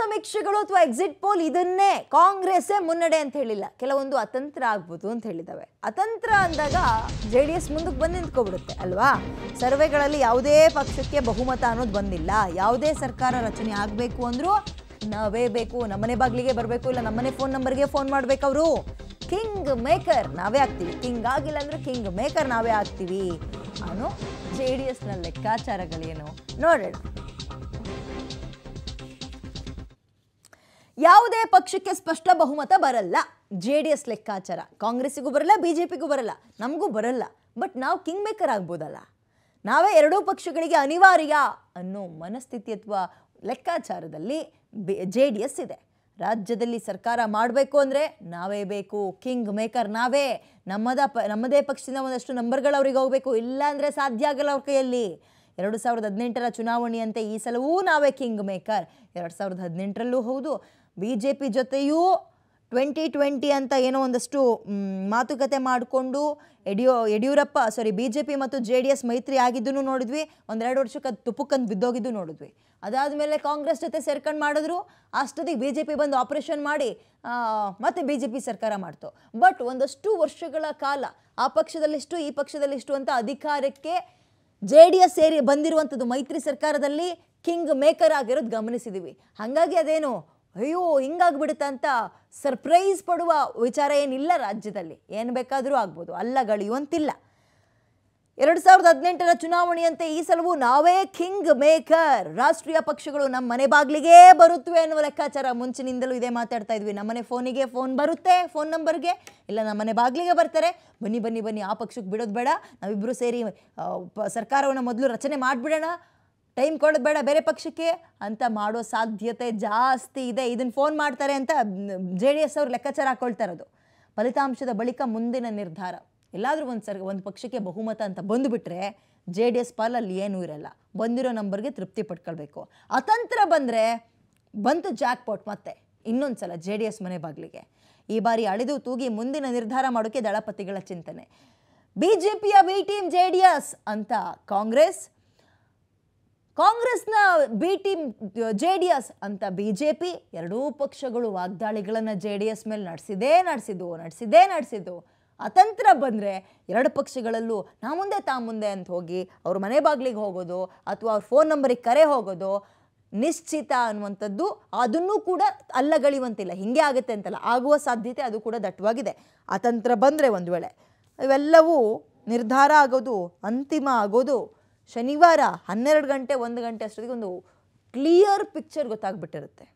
ಸಮೀಕ್ಷೆಗಳು ಅಥವಾ exit poll ಇದನ್ನೇ ಕಾಂಗ್ರೆಸ್ ಮುನ್ನಡೆ ಅಂತ ಹೇಳಿಲ್ಲ ಕೆಲವೊಂದು ಅತಂತ್ರ ಆಗ್ಬೋದು ಅಂತ ಹೇಳಿದಾವೆ ಅತಂತ್ರ ಅಂದಾಗ ಜೆ ಡಿ ಎಸ್ ಮುಂದಕ್ಕೆ ಬಂದು ನಿಂತ್ಕೊಬಿಡುತ್ತೆ ಅಲ್ವಾ ಸರ್ವೆಗಳಲ್ಲಿ ಯಾವುದೇ ಪಕ್ಷಕ್ಕೆ ಬಹುಮತ ಅನ್ನೋದು ಬಂದಿಲ್ಲ ಯಾವುದೇ ಸರ್ಕಾರ ರಚನೆ ಆಗಬೇಕು ಅಂದರೂ ನಾವೇ ಬೇಕು ನಮ್ಮನೆ ಬಾಗಿಲಿಗೆ ಬರಬೇಕು ಇಲ್ಲ ನಮ್ಮನೆ ಫೋನ್ ನಂಬರ್ಗೆ ಫೋನ್ ಅವರು ಕಿಂಗ್ ಮೇಕರ್ ನಾವೇ ಆಗ್ತೀವಿ ಕಿಂಗ್ ಆಗಿಲ್ಲ ಅಂದ್ರೆ ಕಿಂಗ್ ಮೇಕರ್ ನಾವೇ ಆಗ್ತೀವಿ ಅನ್ನೋ ಜೆ ಡಿ ಎಸ್ನ ಲೆಕ್ಕಾಚಾರಗಳೇನು ನೋಡೋಣ ಯಾವುದೇ ಪಕ್ಷಕ್ಕೆ ಸ್ಪಷ್ಟ ಬಹುಮತ ಬರಲ್ಲ ಜೆ ಡಿ ಎಸ್ ಲೆಕ್ಕಾಚಾರ ಕಾಂಗ್ರೆಸ್ಸಿಗೂ ಬರಲ್ಲ ಬಿ ಜೆ ಪಿಗೂ ಬರಲ್ಲ ನಮಗೂ ಬರಲ್ಲ ಬಟ್ ನಾವು ಕಿಂಗ್ ಮೇಕರ್ ಆಗ್ಬೋದಲ್ಲ ನಾವೇ ಎರಡೂ ಪಕ್ಷಗಳಿಗೆ ಅನಿವಾರ್ಯ ಅನ್ನೋ ಮನಸ್ಥಿತಿ ಅಥವಾ ಲೆಕ್ಕಾಚಾರದಲ್ಲಿ ಜೆ ಡಿ ಎಸ್ ಇದೆ ರಾಜ್ಯದಲ್ಲಿ ಸರ್ಕಾರ ಮಾಡಬೇಕು ಅಂದರೆ ನಾವೇ ಬೇಕು ಕಿಂಗ್ ಮೇಕರ್ ನಾವೇ ನಮ್ಮದ ಪ ನಮ್ಮದೇ ಪಕ್ಷದಿಂದ ಒಂದಷ್ಟು ನಂಬರ್ಗಳು ಅವ್ರಿಗೆ ಹೋಗಬೇಕು ಇಲ್ಲಾಂದರೆ ಸಾಧ್ಯ ಆಗಲ್ಲ ಅವ್ರ ಕೈಯಲ್ಲಿ ಎರಡು ಸಾವಿರದ ಹದಿನೆಂಟರ ಚುನಾವಣೆಯಂತೆ ಈ ಸಲವೂ ನಾವೇ ಕಿಂಗ್ ಮೇಕರ್ ಎರಡು ಸಾವಿರದ ಹದಿನೆಂಟರಲ್ಲೂ ಹೌದು ಬಿ ಜೆ ಪಿ ಜೊತೆಯೂ ಟ್ವೆಂಟಿ ಟ್ವೆಂಟಿ ಅಂತ ಏನೋ ಒಂದಷ್ಟು ಮಾತುಕತೆ ಮಾಡಿಕೊಂಡು ಯಡಿಯೋ Yediyurappa sorry B J P ಮತ್ತು ಜೆ ಡಿ ಎಸ್ ಮೈತ್ರಿ ಆಗಿದ್ದು ನೋಡಿದ್ವಿ ಒಂದೆರಡು ವರ್ಷಕ್ಕೆ ಅದು ತುಪ್ಪಕ್ಕಂದು ಬಿದ್ದೋಗಿದ್ದು ನೋಡಿದ್ವಿ ಅದಾದ ಮೇಲೆ ಕಾಂಗ್ರೆಸ್ ಜೊತೆ ಸೇರ್ಕೊಂಡು ಮಾಡಿದ್ರು ಅಷ್ಟೊತ್ತಿಗೆ ಬಿ ಜೆ ಪಿ ಬಂದು ಆಪರೇಷನ್ ಮಾಡಿ ಮತ್ತೆ ಬಿ ಜೆ ಪಿ ಸರ್ಕಾರ ಮಾಡ್ತು ಬಟ್ ಒಂದಷ್ಟು ವರ್ಷಗಳ ಕಾಲ ಆ ಪಕ್ಷದಲ್ಲಿಷ್ಟು ಈ ಪಕ್ಷದಲ್ಲಿಷ್ಟು ಅಂತ ಅಧಿಕಾರಕ್ಕೆ ಜೆ ಡಿ ಎಸ್ ಸೇರಿ ಬಂದಿರುವಂಥದ್ದು ಮೈತ್ರಿ ಸರ್ಕಾರದಲ್ಲಿ ಕಿಂಗ್ ಮೇಕರ್ ಆಗಿರೋದು ಗಮನಿಸಿದೀವಿ ಹಾಗಾಗಿ ಅದೇನು ಅಯ್ಯೋ ಅಂತ ಸರ್ಪ್ರೈಸ್ ಪಡುವ ವಿಚಾರ ಏನಿಲ್ಲ ರಾಜ್ಯದಲ್ಲಿ ಏನು ಬೇಕಾದರೂ ಆಗ್ಬೋದು ಅಲ್ಲ ಗಳಿಯುವಂತಿಲ್ಲ ಎರಡು ಸಾವಿರದ ಹದಿನೆಂಟರ ಚುನಾವಣೆಯಂತೆ ಈ ಸಲವೂ ನಾವೇ ಕಿಂಗ್ ಮೇಕರ್ ರಾಷ್ಟ್ರೀಯ ಪಕ್ಷಗಳು ನಮ್ಮ ಮನೆ ಬಾಗಿಲಿಗೆ ಬರುತ್ತವೆ ಅನ್ನುವ ಲೆಕ್ಕಾಚಾರ ಮುಂಚಿನಿಂದಲೂ ಇದೇ ಮಾತಾಡ್ತಾ ಇದ್ವಿ ನಮ್ಮನೆ ಫೋನಿಗೆ ಫೋನ್ ಬರುತ್ತೆ ಫೋನ್ ನಂಬರ್ಗೆ ಇಲ್ಲ ನಮ್ಮ ಮನೆ ಬಾಗಿಲಿಗೆ ಬರ್ತಾರೆ ಬನ್ನಿ ಬನ್ನಿ ಬನ್ನಿ ಆ ಪಕ್ಷಕ್ಕೆ ಬಿಡೋದು ಬೇಡ ನಾವಿಬ್ಬರು ಸೇರಿ ಸರ್ಕಾರವನ್ನು ಮೊದಲು ರಚನೆ ಮಾಡಿಬಿಡೋಣ ಟೈಮ್ ಕೊಡೋದು ಬೇಡ ಬೇರೆ ಪಕ್ಷಕ್ಕೆ ಅಂತ ಮಾಡೋ ಸಾಧ್ಯತೆ ಜಾಸ್ತಿ ಇದೆ ಇದನ್ನು ಫೋನ್ ಮಾಡ್ತಾರೆ ಅಂತ ಜೆ ಡಿ ಎಸ್ ಅವರು ಲೆಕ್ಕಾಚಾರ ಹಾಕ್ಕೊಳ್ತಾರೆ ಅದು ಫಲಿತಾಂಶದ ಬಳಿಕ ಮುಂದಿನ ನಿರ್ಧಾರ ಎಲ್ಲಾದರೂ ಒಂದು ಸರ್ ಒಂದು ಪಕ್ಷಕ್ಕೆ ಬಹುಮತ ಅಂತ ಬಂದುಬಿಟ್ರೆ ಜೆ ಡಿ ಎಸ್ ಪಾಲಲ್ಲಿ ಏನೂ ಇರಲ್ಲ ಬಂದಿರೋ ನಂಬರ್ಗೆ ತೃಪ್ತಿ ಪಟ್ಕೊಳ್ಬೇಕು ಅತಂತ್ರ ಬಂದರೆ ಬಂತು ಜಾಕ್ಪೋಟ್ ಮತ್ತೆ ಇನ್ನೊಂದು ಸಲ ಜೆ ಡಿ ಎಸ್ ಮನೆ ಬಾಗಿಲಿಗೆ ಈ ಬಾರಿ ಅಳೆದು ತೂಗಿ ಮುಂದಿನ ನಿರ್ಧಾರ ಮಾಡೋಕ್ಕೆ ದಳಪತಿಗಳ ಚಿಂತನೆ ಬಿ ಜೆ ಪಿಯ B team J D S ಅಂತ ಕಾಂಗ್ರೆಸ್ ಕಾಂಗ್ರೆಸ್ನ B team J D S ಅಂತ ಬಿ ಜೆ ಪಿ ಎರಡೂ ಪಕ್ಷಗಳು ವಾಗ್ದಾಳಿಗಳನ್ನು ಜೆ ಡಿ ಎಸ್ ಮೇಲೆ ನಡೆಸಿದೇ ನಡೆಸಿದ್ದು ನಡೆಸಿದ್ದೇ ನಡೆಸಿದ್ದು ಅತಂತ್ರ ಬಂದರೆ ಎರಡು ಪಕ್ಷಗಳಲ್ಲೂ ನಾ ಮುಂದೆ ತಾ ಮುಂದೆ ಅಂತ ಹೋಗಿ ಅವ್ರ ಮನೆ ಬಾಗಿಲಿಗೆ ಹೋಗೋದು ಅಥವಾ ಅವ್ರ ಫೋನ್ ನಂಬರಿಗೆ ಕರೆ ಹೋಗೋದು ನಿಶ್ಚಿತ ಅನ್ನುವಂಥದ್ದು ಅದನ್ನೂ ಕೂಡ ಅಲ್ಲಗಳಿವಂತಿಲ್ಲ ಹಿಂಗೆ ಆಗುತ್ತೆ ಅಂತಲ್ಲ ಆಗುವ ಸಾಧ್ಯತೆ ಅದು ಕೂಡ ದಟ್ಟವಾಗಿದೆ ಅತಂತ್ರ ಬಂದರೆ ಒಂದು ವೇಳೆ ಇವೆಲ್ಲವೂ ನಿರ್ಧಾರ ಆಗೋದು ಅಂತಿಮ ಆಗೋದು ಶನಿವಾರ ಹನ್ನೆರಡು ಗಂಟೆ ಒಂದು ಗಂಟೆ ಅಷ್ಟೊತ್ತಿಗೆ ಒಂದು ಕ್ಲಿಯರ್ ಪಿಕ್ಚರ್ ಗೊತ್ತಾಗ್ಬಿಟ್ಟಿರುತ್ತೆ